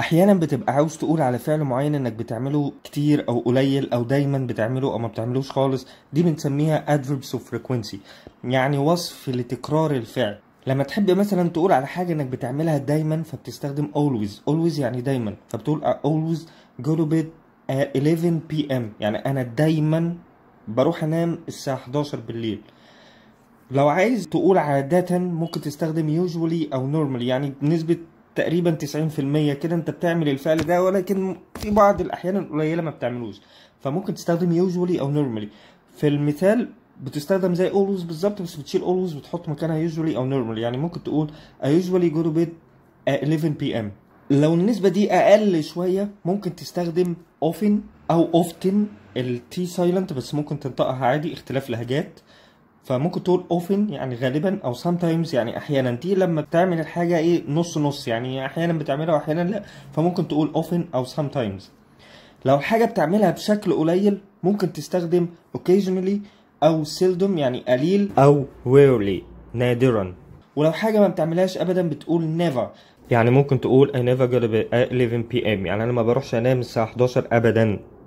احيانا بتبقى عاوز تقول على فعل معين انك بتعمله كتير او قليل او دايما بتعمله او ما بتعملوش خالص دي بنسميها adverbs of frequency يعني وصف لتكرار الفعل لما تحب مثلا تقول على حاجه انك بتعملها دايما فبتستخدم always always يعني دايما فبتقول I always go to bed at 11 pm يعني انا دايما بروح انام الساعه 11 بالليل لو عايز تقول عادة ممكن تستخدم usually أو normally يعني بنسبة تقريبا 90% كده انت بتعمل الفعل ده ولكن في بعض الاحيان القليله ما بتعملوش فممكن تستخدم يوزولي او نورمالي في المثال بتستخدم زي اولوز بالظبط بس بتشيل اولوز وتحط مكانها يوزولي او نورمالي يعني ممكن تقول اي يوزولي جو تو بيد 11 بي ام لو النسبة دي أقل شوية ممكن تستخدم اوفن أو اوفتن التي سايلنت بس ممكن تنطقها عادي اختلاف لهجات فممكن تقول اوفن يعني غالبا او سام تايمز يعني احيانا دي لما بتعمل الحاجه ايه نص نص يعني احيانا بتعملها واحيانا لا فممكن تقول اوفن او سام تايمز لو حاجه بتعملها بشكل قليل ممكن تستخدم occasionally او seldom يعني قليل او rarely نادرا ولو حاجه ما بتعملهاش ابدا بتقول never يعني ممكن تقول I never go to bed at 11 pm يعني انا ما بروحش انام الساعه 11 ابدا